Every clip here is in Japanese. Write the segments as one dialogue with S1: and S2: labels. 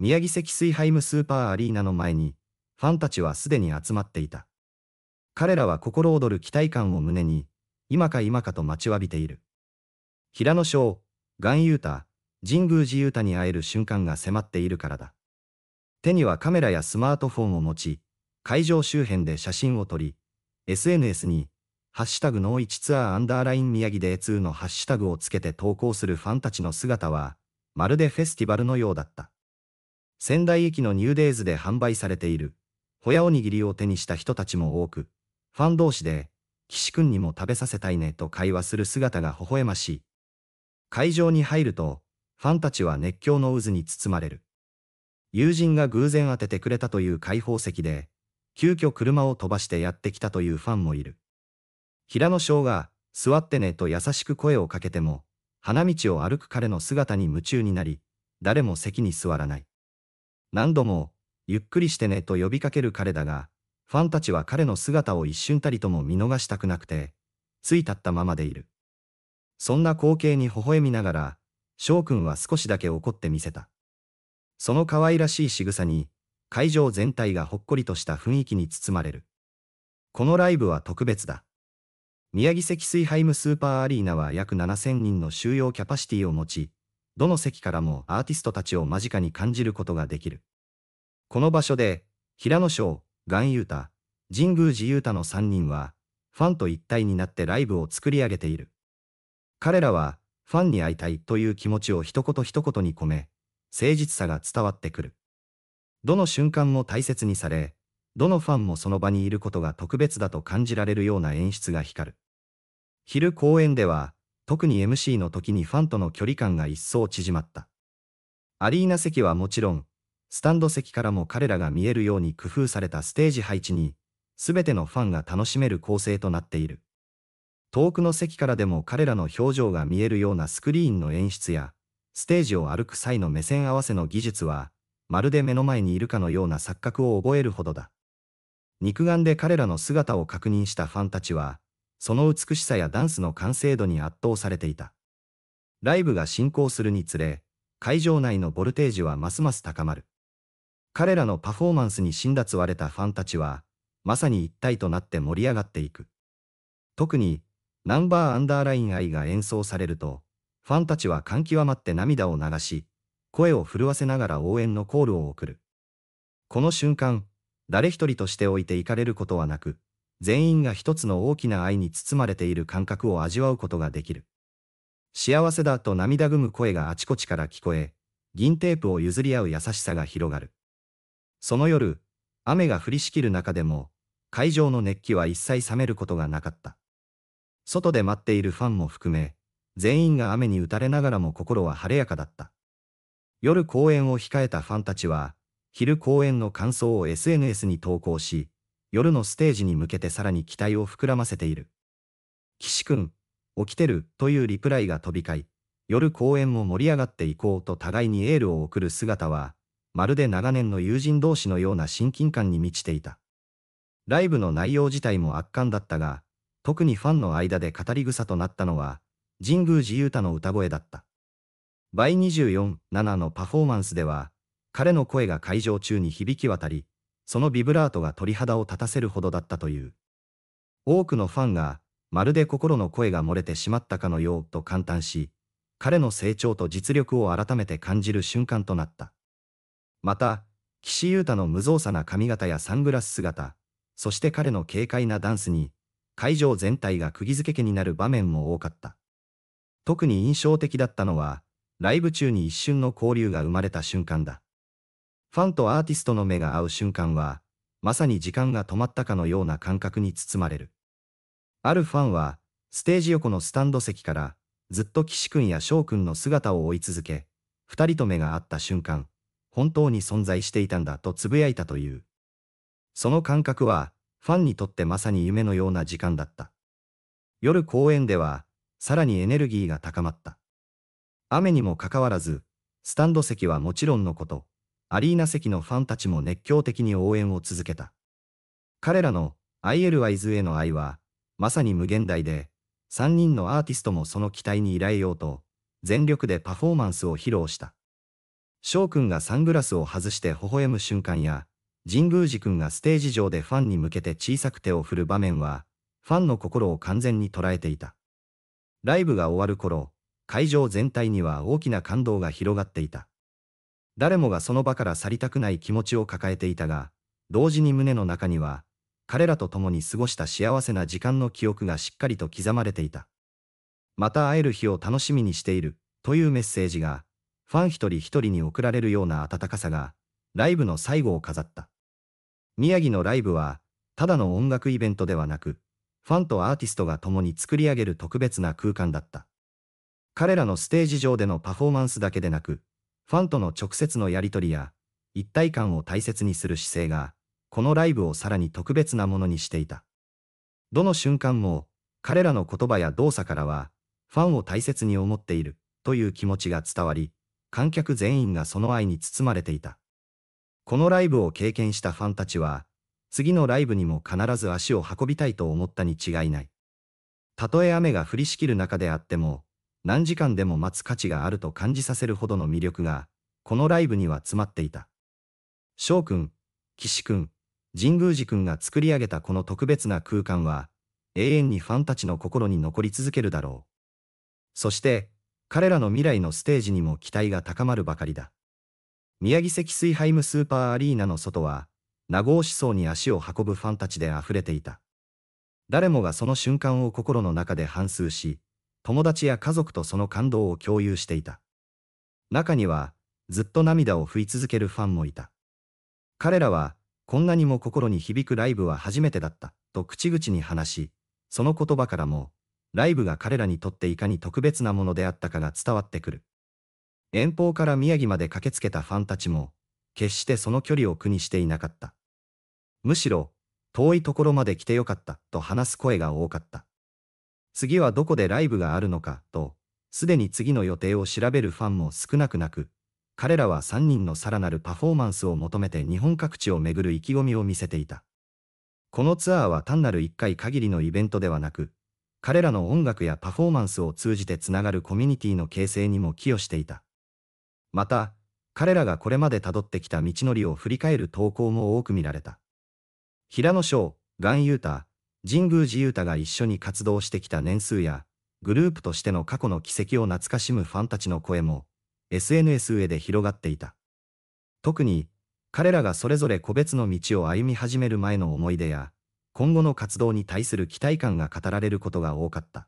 S1: 宮城石水ハイムスーパーアリーナの前に、ファンたちはすでに集まっていた。彼らは心躍る期待感を胸に、今か今かと待ちわびている。平野翔、岩優太、神宮寺優太に会える瞬間が迫っているからだ。手にはカメラやスマートフォンを持ち、会場周辺で写真を撮り、SNS に、ハッシュタグの1ツアーアンダーライン宮城で2のハッシュタグをつけて投稿するファンたちの姿は、まるでフェスティバルのようだった。仙台駅のニューデイズで販売されている、ホヤおにぎりを手にした人たちも多く、ファン同士で、岸くんにも食べさせたいねと会話する姿が微笑ましい。会場に入ると、ファンたちは熱狂の渦に包まれる。友人が偶然当ててくれたという解放席で、急遽車を飛ばしてやってきたというファンもいる。平野翔が、座ってねと優しく声をかけても、花道を歩く彼の姿に夢中になり、誰も席に座らない。何度も、ゆっくりしてねと呼びかける彼だが、ファンたちは彼の姿を一瞬たりとも見逃したくなくて、ついたったままでいる。そんな光景に微笑みながら、翔くんは少しだけ怒ってみせた。その可愛らしい仕草に、会場全体がほっこりとした雰囲気に包まれる。このライブは特別だ。宮城積水ハイムスーパーアリーナは約7000人の収容キャパシティを持ち、どの席からもアーティストたちを間近に感じることができる。この場所で、平野翔、岩優太、神宮寺優太の3人は、ファンと一体になってライブを作り上げている。彼らは、ファンに会いたいという気持ちを一言一言に込め、誠実さが伝わってくる。どの瞬間も大切にされ、どのファンもその場にいることが特別だと感じられるような演出が光る。昼公演では、特に MC の時にファンとの距離感が一層縮まった。アリーナ席はもちろん、スタンド席からも彼らが見えるように工夫されたステージ配置に、すべてのファンが楽しめる構成となっている。遠くの席からでも彼らの表情が見えるようなスクリーンの演出や、ステージを歩く際の目線合わせの技術は、まるで目の前にいるかのような錯覚を覚えるほどだ。肉眼で彼らの姿を確認したファンたちは、その美しさやダンスの完成度に圧倒されていた。ライブが進行するにつれ、会場内のボルテージはますます高まる。彼らのパフォーマンスに辛辣だわれたファンたちは、まさに一体となって盛り上がっていく。特に、ナンバーアンダーライン愛が演奏されると、ファンたちは感極まって涙を流し、声を震わせながら応援のコールを送る。この瞬間、誰一人として置いていかれることはなく、全員が一つの大きな愛に包まれている感覚を味わうことができる。幸せだと涙ぐむ声があちこちから聞こえ、銀テープを譲り合う優しさが広がる。その夜、雨が降りしきる中でも、会場の熱気は一切冷めることがなかった。外で待っているファンも含め、全員が雨に打たれながらも心は晴れやかだった。夜公演を控えたファンたちは、昼公演の感想を SNS に投稿し、夜のステージに向けてさらに期待を膨らませている。岸くん、起きてるというリプライが飛び交い、夜公演も盛り上がっていこうと互いにエールを送る姿は、まるで長年の友人同士のような親近感に満ちていた。ライブの内容自体も圧巻だったが、特にファンの間で語り草となったのは、神宮寺雄太の歌声だった。倍24、7のパフォーマンスでは、彼の声が会場中に響き渡り、そのビブラートが鳥肌を立たせるほどだったという。多くのファンが、まるで心の声が漏れてしまったかのようと感嘆し、彼の成長と実力を改めて感じる瞬間となった。また、岸優太の無造作な髪型やサングラス姿、そして彼の軽快なダンスに、会場全体が釘付けになる場面も多かった。特に印象的だったのは、ライブ中に一瞬の交流が生まれた瞬間だ。ファンとアーティストの目が合う瞬間は、まさに時間が止まったかのような感覚に包まれる。あるファンは、ステージ横のスタンド席から、ずっと岸君や翔君の姿を追い続け、二人と目が合った瞬間、本当に存在していたんだと呟いたという。その感覚は、ファンにとってまさに夢のような時間だった。夜公演では、さらにエネルギーが高まった。雨にもかかわらず、スタンド席はもちろんのこと、アリーナ席のファンたちも熱狂的に応援を続けた。彼らの ILY ズへの愛は、まさに無限大で、3人のアーティストもその期待に依頼ようと、全力でパフォーマンスを披露した。翔くんがサングラスを外して微笑む瞬間や、神宮寺くんがステージ上でファンに向けて小さく手を振る場面は、ファンの心を完全に捉えていた。ライブが終わる頃、会場全体には大きな感動が広がっていた。誰もがその場から去りたくない気持ちを抱えていたが、同時に胸の中には、彼らと共に過ごした幸せな時間の記憶がしっかりと刻まれていた。また会える日を楽しみにしている、というメッセージが、ファン一人一人に送られるような温かさが、ライブの最後を飾った。宮城のライブは、ただの音楽イベントではなく、ファンとアーティストが共に作り上げる特別な空間だった。彼らのステージ上でのパフォーマンスだけでなく、ファンとの直接のやりとりや、一体感を大切にする姿勢が、このライブをさらに特別なものにしていた。どの瞬間も、彼らの言葉や動作からは、ファンを大切に思っている、という気持ちが伝わり、観客全員がその愛に包まれていた。このライブを経験したファンたちは、次のライブにも必ず足を運びたいと思ったに違いない。たとえ雨が降りしきる中であっても、何時間でも待つ価値があると感じさせるほどの魅力が、このライブには詰まっていた。翔くん、岸くん、神宮寺くんが作り上げたこの特別な空間は、永遠にファンたちの心に残り続けるだろう。そして、彼らの未来のステージにも期待が高まるばかりだ。宮城関水ハイムスーパーアリーナの外は、名護思想に足を運ぶファンたちで溢れていた。誰もがその瞬間を心の中で反芻し、友達や家族とその感動を共有していた。中には、ずっと涙を拭い続けるファンもいた。彼らは、こんなにも心に響くライブは初めてだった、と口々に話し、その言葉からも、ライブが彼らにとっていかに特別なものであったかが伝わってくる。遠方から宮城まで駆けつけたファンたちも、決してその距離を苦にしていなかった。むしろ、遠いところまで来てよかった、と話す声が多かった。次はどこでライブがあるのかと、すでに次の予定を調べるファンも少なくなく、彼らは3人のさらなるパフォーマンスを求めて日本各地を巡る意気込みを見せていた。このツアーは単なる1回限りのイベントではなく、彼らの音楽やパフォーマンスを通じてつながるコミュニティの形成にも寄与していた。また、彼らがこれまで辿ってきた道のりを振り返る投稿も多く見られた。平野翔、ガン・ユータ、神宮寺勇太が一緒に活動してきた年数や、グループとしての過去の軌跡を懐かしむファンたちの声も、SNS 上で広がっていた。特に、彼らがそれぞれ個別の道を歩み始める前の思い出や、今後の活動に対する期待感が語られることが多かった。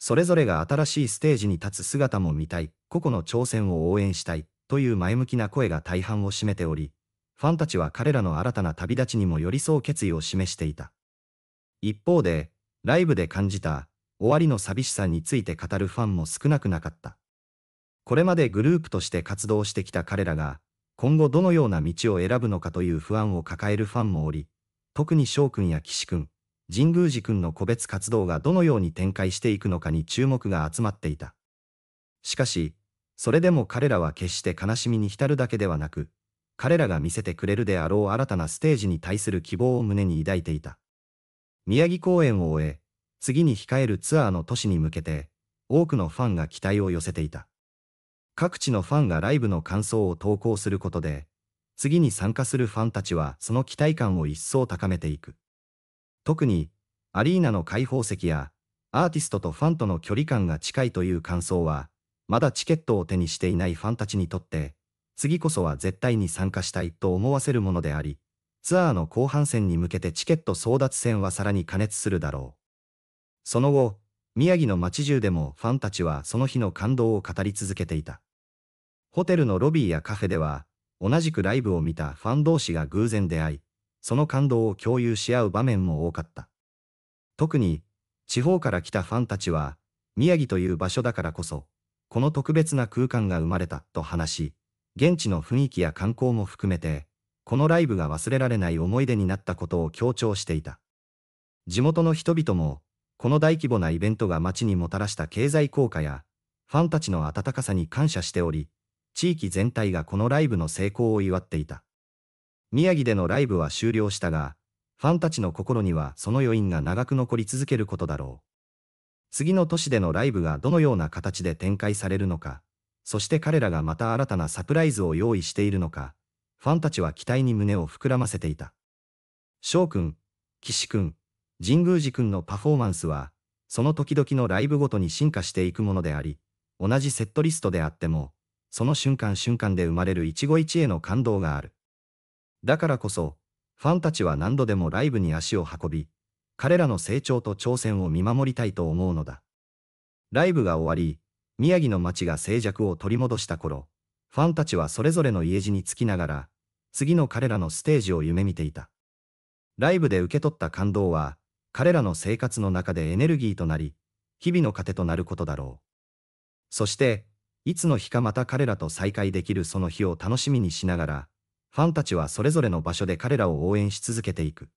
S1: それぞれが新しいステージに立つ姿も見たい、個々の挑戦を応援したい、という前向きな声が大半を占めており、ファンたちは彼らの新たな旅立ちにも寄り添う決意を示していた。一方で、ライブで感じた終わりの寂しさについて語るファンも少なくなかった。これまでグループとして活動してきた彼らが、今後どのような道を選ぶのかという不安を抱えるファンもおり、特に翔くんや岸くん、神宮寺くんの個別活動がどのように展開していくのかに注目が集まっていた。しかし、それでも彼らは決して悲しみに浸るだけではなく、彼らが見せてくれるであろう新たなステージに対する希望を胸に抱いていた。宮城公演を終え、次に控えるツアーの都市に向けて、多くのファンが期待を寄せていた。各地のファンがライブの感想を投稿することで、次に参加するファンたちはその期待感を一層高めていく。特に、アリーナの開放席や、アーティストとファンとの距離感が近いという感想は、まだチケットを手にしていないファンたちにとって、次こそは絶対に参加したいと思わせるものであり、ツアーの後半戦に向けてチケット争奪戦はさらに加熱するだろう。その後、宮城の街中でもファンたちはその日の感動を語り続けていた。ホテルのロビーやカフェでは、同じくライブを見たファン同士が偶然出会い、その感動を共有し合う場面も多かった。特に、地方から来たファンたちは、宮城という場所だからこそ、この特別な空間が生まれたと話し、現地の雰囲気や観光も含めて、このライブが忘れられない思い出になったことを強調していた。地元の人々も、この大規模なイベントが街にもたらした経済効果や、ファンたちの温かさに感謝しており、地域全体がこのライブの成功を祝っていた。宮城でのライブは終了したが、ファンたちの心にはその余韻が長く残り続けることだろう。次の都市でのライブがどのような形で展開されるのか、そして彼らがまた新たなサプライズを用意しているのか、ファンたちは期待に胸を膨らませていた。翔くん、岸くん、神宮寺くんのパフォーマンスは、その時々のライブごとに進化していくものであり、同じセットリストであっても、その瞬間瞬間で生まれる一期一会の感動がある。だからこそ、ファンたちは何度でもライブに足を運び、彼らの成長と挑戦を見守りたいと思うのだ。ライブが終わり、宮城の街が静寂を取り戻した頃、ファンたちはそれぞれの家路につきながら、次の彼らのステージを夢見ていた。ライブで受け取った感動は、彼らの生活の中でエネルギーとなり、日々の糧となることだろう。そして、いつの日かまた彼らと再会できるその日を楽しみにしながら、ファンたちはそれぞれの場所で彼らを応援し続けていく。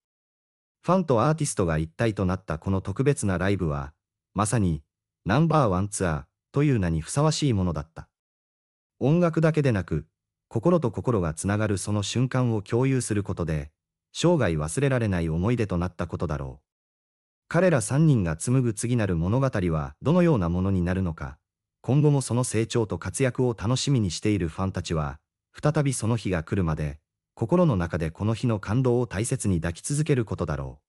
S1: ファンとアーティストが一体となったこの特別なライブは、まさに、ナンバーワンツアーという名にふさわしいものだった。音楽だけでなく、心と心がつながるその瞬間を共有することで、生涯忘れられない思い出となったことだろう。彼ら3人が紡ぐ次なる物語はどのようなものになるのか、今後もその成長と活躍を楽しみにしているファンたちは、再びその日が来るまで、心の中でこの日の感動を大切に抱き続けることだろう。